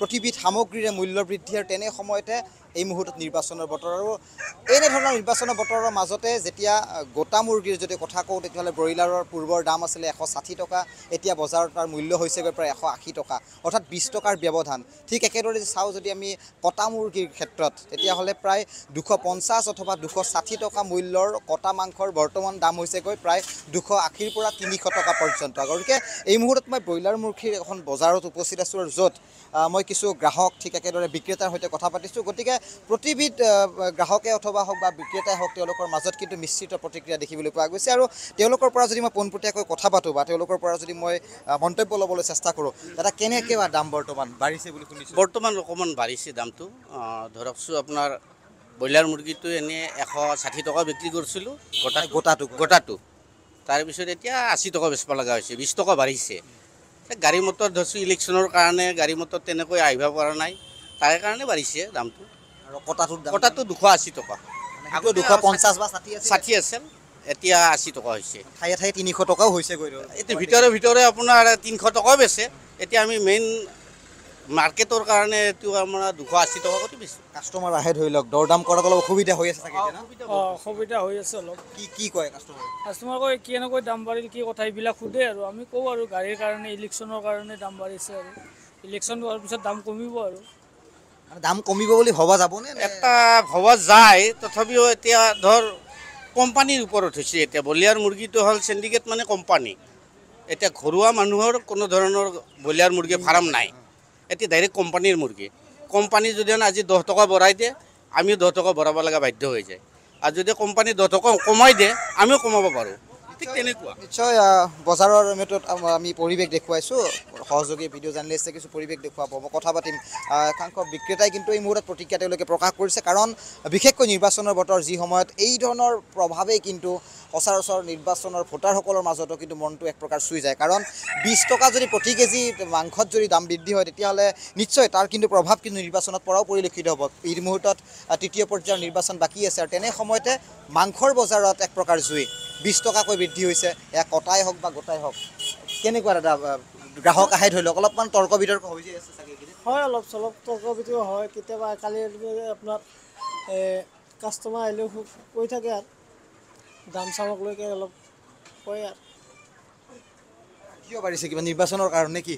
প্ৰতিবিধ সামগ্ৰীৰে মূল্য বৃদ্ধি আৰু তেনে সময়তে এই মুহূৰ্তত নিৰ্বাচনৰ বতৰ আৰু এনেধৰণৰ নিৰ্বাচনৰ বতৰৰ মাজতে যেতিয়া গোটা মুৰ্গীৰ যদি কথা কওঁ তেতিয়াহ'লে ব্ৰইলাৰৰ পূৰ্বৰ দাম আছিলে এশ ষাঠি টকা এতিয়া বজাৰত তাৰ মূল্য হৈছেগৈ প্ৰায় এশ আশী টকা অৰ্থাৎ বিছ টকাৰ ব্যৱধান ঠিক একেদৰে চাওঁ যদি আমি কটা মুৰ্গীৰ ক্ষেত্ৰত তেতিয়াহ'লে প্ৰায় দুশ পঞ্চাছ অথবা দুশ ষাঠি টকা মূল্যৰ কটা মাংসৰ বৰ্তমান দাম হৈছেগৈ প্ৰায় দুশ আশীৰ পৰা তিনিশ টকা পৰ্যন্ত গতিকে এই মুহূৰ্তত মই ব্ৰইলাৰ মুৰ্গীৰ এখন বজাৰত উপস্থিত আছোঁ আৰু য'ত মই মই কিছু গ্ৰাহক ঠিক একেদৰে বিক্ৰেতাৰ সৈতে কথা পাতিছোঁ গতিকে প্ৰতিবিধ গ্ৰাহকে অথবা হওক বা বিক্ৰেতাই হওক তেওঁলোকৰ মাজত কিন্তু মিশ্ৰিত প্ৰতিক্ৰিয়া দেখিবলৈ পোৱা গৈছে আৰু তেওঁলোকৰ পৰা যদি মই পোনপটীয়াকৈ কথা পাতোঁ বা তেওঁলোকৰ পৰা যদি মই মন্তব্য ল'বলৈ চেষ্টা কৰোঁ দাদা কেনেকৈ বা দাম বৰ্তমান বাঢ়িছে বুলি শুনিছোঁ বৰ্তমান অকণমান বাঢ়িছে দামটো ধৰকচোন আপোনাৰ ব্ৰইলাৰ মুৰ্গীটো এনেই এশ ষাঠি টকা বিক্ৰী কৰিছিলোঁ গোটা গোটাটো গোটাটো তাৰপিছত এতিয়া আশী টকা বেচিব লগা হৈছে বিছ টকা বাঢ়িছে গাড়ী মটর ধরছো ইলেকশনের কারণে গাড়ি মটর তেনে আহিব পড়া নাই তার কারণে বাড়িছে দামটো কটাটো দুশো আশি টাকা আগে দুশো পঞ্চাশ বা ষাঠি আছে এতিয়া আশি টকা হয়েছে ঠায়ে ঠায়ে তিনশো টকাও হয়েছে এটি ভিতরে ভিতরে আপনার তিনশো টকাও বেছে এটা আমি মেইন মাৰ্কেটৰ কাৰণে এইটো আপোনাৰ দুশ আশী টকাকৈ বেছি কাষ্টমাৰ আহে ধৰি লওক দৰ দাম অসুবিধা হৈ আছে অসুবিধা হৈ আছে অলপ কি কি কয় কাষ্টমাৰ কাষ্টমাৰ কয় কেনেকৈ দাম বাঢ়িল কি কথা এইবিলাক সোধে আৰু আমি কওঁ আৰু গাড়ীৰ কাৰণে ইলেকশ্যনৰ কাৰণে দাম বাঢ়িছে আৰু ইলেকশ্যন হোৱাৰ পিছত দাম কমিব আৰু দাম কমিব বুলি ভবা যাবনে এটা ভবা যায় তথাপিও এতিয়া ধৰ কোম্পানীৰ ওপৰত হৈছে এতিয়া বলিয়াৰ মুৰ্গীটো হ'ল চেণ্ডিকেট মানে কোম্পানী এতিয়া ঘৰুৱা মানুহৰ কোনো ধৰণৰ বলিয়াৰ মুৰ্গীৰ ফাৰ্ম নাই এটি ডাইরেক্ট কোম্পানির মুরগি কোম্পানি যদি আজি দশ টকা বড়াই দিয়ে আমিও দশ টকা বড়াব লাগা বাধ্য হয়ে যায় আর যদি কোম্পানি দশ টকা কমাই দিয়ে আমিও কমাব পারো ঠিক তেনেকুৱা নিশ্চয় বজাৰৰ মেটত আমি পৰিৱেশ দেখুৱাইছোঁ সহযোগী ভিডিঅ' জাৰ্ণেলিষ্টে কিছু পৰিৱেশ দেখুৱাব মই কথা পাতিম একাংশ বিক্ৰেতাই কিন্তু এই মুহূৰ্তত প্ৰতিক্ৰিয়া তেওঁলোকে প্ৰকাশ কৰিছে কাৰণ বিশেষকৈ নিৰ্বাচনৰ বতৰ যি সময়ত এই ধৰণৰ প্ৰভাৱেই কিন্তু সচৰাচৰ নিৰ্বাচনৰ ভোটাৰসকলৰ মাজতো কিন্তু মনটো এক প্ৰকাৰ চুই যায় কাৰণ বিছ টকা যদি প্ৰতি কেজি মাংসত যদি দাম বৃদ্ধি হয় তেতিয়াহ'লে নিশ্চয় তাৰ কিন্তু প্ৰভাৱ কিন্তু নিৰ্বাচনত পৰাও পৰিলক্ষিত হ'ব এই মুহূৰ্তত তৃতীয় পৰ্যায়ৰ নিৰ্বাচন বাকী আছে আৰু তেনে সময়তে মাংসৰ বজাৰত এক প্ৰকাৰ জুই বিছ টকাকৈ বৃদ্ধি হৈছে এয়া কটাই হওক বা গোটাই হওক কেনেকুৱা দাদা গ্ৰাহক আহে ধৰি লওক অলপমান তৰ্ক বিতৰ্ক হৈ হয় অলপ চলপ তৰ্ক বিতৰ্ক হয় কেতিয়াবা কালি আপোনাৰ কাষ্টমাৰ আহিলেও খুব কৈ থাকে আৰু দাম চামক লৈকে অলপ কয় আৰু কিয় বাঢ়িছে কিবা নিৰ্বাচনৰ কাৰণে কি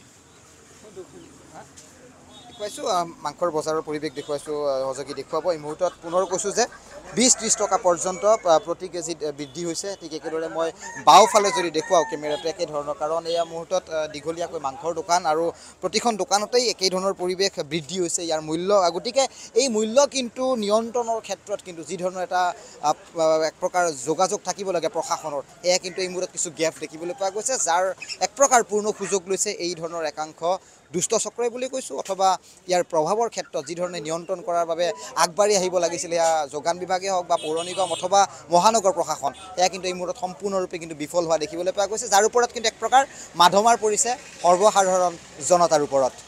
দেখুৱাইছোঁ মাংসৰ বজাৰৰ পৰিৱেশ দেখুৱাইছোঁ সজাগি দেখুৱাব এই মুহূৰ্তত পুনৰ কৈছোঁ যে বিছ ত্ৰিছ টকা পৰ্যন্ত প্ৰতি কেজিত বৃদ্ধি হৈছে ঠিক একেদৰে মই বাওঁফালে যদি দেখুৱাওঁ কেমেৰাটো একেধৰণৰ কাৰণ এয়া মুহূৰ্তত দীঘলীয়াকৈ মাংসৰ দোকান আৰু প্ৰতিখন দোকানতেই একেধৰণৰ পৰিৱেশ বৃদ্ধি হৈছে ইয়াৰ মূল্য গতিকে এই মূল্য কিন্তু নিয়ন্ত্ৰণৰ ক্ষেত্ৰত কিন্তু যি ধৰণৰ এটা এক প্ৰকাৰ যোগাযোগ থাকিব লাগে প্ৰশাসনৰ এয়া কিন্তু এই মুহূৰ্তত কিছু গেপ দেখিবলৈ পোৱা গৈছে যাৰ এক প্ৰকাৰ পূৰ্ণ সুযোগ লৈছে এই ধৰণৰ একাংশ দুষ্ট চক্ৰই বুলি কৈছোঁ অথবা ইয়াৰ প্ৰভাৱৰ ক্ষেত্ৰত যিধৰণে নিয়ন্ত্ৰণ কৰাৰ বাবে আগবাঢ়ি আহিব লাগিছিল এয়া যোগান বিভাগেই হওক বা পৌৰ নিগম অথবা মহানগৰ প্ৰশাসন সেয়া কিন্তু এই মুহূৰ্তত সম্পূৰ্ণৰূপে কিন্তু বিফল হোৱা দেখিবলৈ পোৱা গৈছে যাৰ ওপৰত কিন্তু এক প্ৰকাৰ মাধমাৰ পৰিছে সৰ্বসাধাৰণ জনতাৰ ওপৰত